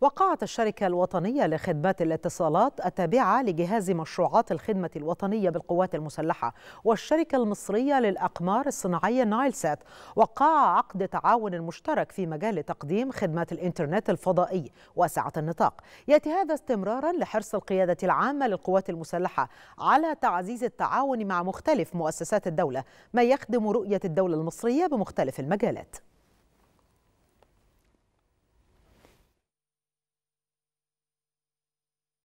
وقعت الشركة الوطنية لخدمات الاتصالات التابعة لجهاز مشروعات الخدمة الوطنية بالقوات المسلحة والشركة المصرية للأقمار الصناعية نايلسات وقع عقد تعاون مشترك في مجال تقديم خدمات الإنترنت الفضائي واسعة النطاق يأتي هذا استمرارا لحرص القيادة العامة للقوات المسلحة على تعزيز التعاون مع مختلف مؤسسات الدولة ما يخدم رؤية الدولة المصرية بمختلف المجالات